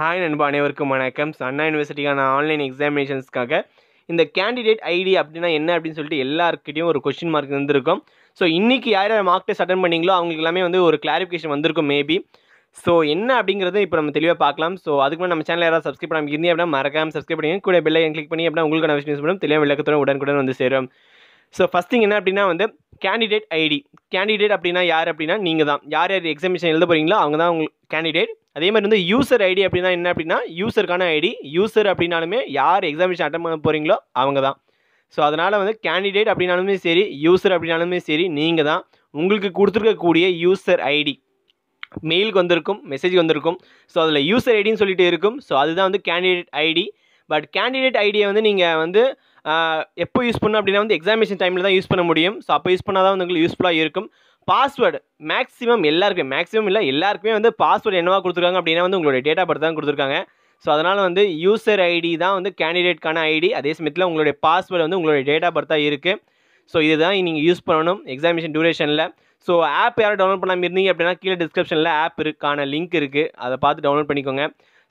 hi நண்பா அனைவருக்கும் வணக்கம் அண்ணா யூனிவர்சிட்டிக்கான ஆன்லைன் எக்ஸாமினேஷன்ஸ்க்காக இந்த கேண்டிடேட் ஐடி அப்படின்னா என்ன அப்படின்னு சொல்லிட்டு எல்லாருக்கிட்டையும் ஒரு கொஷின் மார்க் இருந்திருக்கும் ஸோ இன்றைக்கி யார் யார் மார்க் டெஸ்ட் அட்டன் பண்ணிங்களோ அவங்களுக்கு எல்லாமே வந்து ஒரு கிளாரிஃபிகேஷன் வந்திருக்கும் மேபி ஸோ என்ன அப்படிங்கிறது இப்போ நம்ம தெளிவாக பார்க்கலாம் ஸோ அதுக்கு நம்ம சேனல் யாராவது சப்ஸ்கிரைப் பண்ணாமல் இருந்தீங்க அப்படின்னா மறக்காமல் சப்ஸ்கிரைப் பண்ணி கூட பெல்லை கிளிக் பண்ணி அப்படின்னா உங்களுக்கான விஷயம் பண்ணும் தெளிவாக விளக்கத்துடன் உடனுக்குடன் வந்து சேரும் ஸோ ஃபஸ்ட் திங் என்ன அப்படின்னா வந்து கேண்டிடேட் ஐடி கேண்டிடேட் அப்படின்னா யார் அப்படின்னா நீங்கள் தான் யார் யார் எக்ஸாமினேஷன் எழுத போகிறீங்களோ அவங்க தான் உங்களுக்கு கேண்டிடேட் அதே மாதிரி வந்து யூசர் ஐடி அப்படின்னா என்ன அப்படின்னா யூசருக்கான ஐடி யூசர் அப்படின்னாலுமே யார் எக்ஸாமினேஷன் அட்டம் பண்ண போகிறீங்களோ அவங்க தான் ஸோ அதனால் வந்து கேண்டிடேட் அப்படின்னாலுமே சரி யூசர் அப்படின்னாலுமே சரி நீங்கள் தான் உங்களுக்கு கொடுத்துருக்கக்கூடிய யூசர் ஐடி மெயிலுக்கு வந்திருக்கும் மெசேஜ் வந்திருக்கும் ஸோ அதில் யூசர் ஐடின்னு சொல்லிட்டு இருக்கும் ஸோ அதுதான் வந்து கேண்டிடேட் ஐடி பட் கேண்டிடேட் ஐடியை வந்து நீங்கள் வந்து எப்போ யூஸ் பண்ணணும் அப்படின்னா வந்து எக்ஸாமினேஷன் டைமில் தான் யூஸ் பண்ண முடியும் ஸோ அப்போ யூஸ் பண்ணால் தான் வந்து உங்களுக்கு யூஸ்ஃபுல்லாக இருக்கும் பாஸ்வேர்டு மேக்ஸிமம் எல்லாருக்குமே மேக்ஸிமம் இல்லை எல்லாருக்குமே வந்து பாஸ்வேர்டு என்னவாக கொடுத்துருக்காங்க அப்படின்னா வந்து உங்களுடைய டேட்டா பர்த் தான் கொடுத்துருக்காங்க ஸோ அதனால் வந்து யூசர் ஐடி தான் வந்து கேண்டிடேட்கான ஐடி அதே சமயத்தில் உங்களுடைய பாஸ்வேர்டு வந்து உங்களுடைய டேட் ஆஃப் பர்த்தாக இருக்குது ஸோ இதுதான் நீங்கள் யூஸ் பண்ணணும் எக்ஸாமினேஷன் டியூரேஷனில் ஸோ ஆப் யாரும் டவுன்லோட் பண்ணாமல் இருந்தீங்க அப்படின்னா கீழே டிஸ்கிரிப்ஷனில் ஆப் இருக்கான லிங்க் இருக்குது அதை பார்த்து டவுன்லோட் பண்ணிக்கோங்க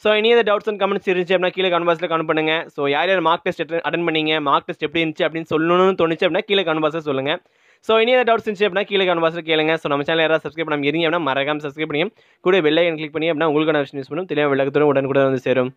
ஸோ இனி எதாவது டவுட்ஸ் அண்ட் கமெண்ட்ஸ் இருந்துச்சு அப்படின்னா கீழே கமெண்ட் பாக்ஸில் கமெண்ட் பண்ணுங்க ஸோ யார் யார் மார்க் டெஸ்ட் அட்டன் பண்ணீங்க மார்க் டெஸ்ட் எப்படி இருந்துச்சு அப்படின்னு சொல்லணும்னு தோணுச்சு அப்படின்னா கீழே கமெண்ட் பாக்ஸில் சொல்லுங்கள் ஸோ இனி எதாவது டவுட்ஸ் இருந்துச்சு அப்படின்னா கீழே கமெண்ட் பாக்ஸில் கேளுங்க ஸோ நம்ம சேனல் யாராவது சப்ஸ்கிரைப் பண்ணாமல் இருங்க அப்படின்னா மறக்காம சப்ஸ்கிரைப் பண்ணி கூட பெல்லைக்கன் கிளிக் பண்ணி அப்படின்னா உங்களுக்கான விஷயம் யூஸ் பண்ணும் தெளிவாக விளக்கத்தோடு கூட வந்து சேரும்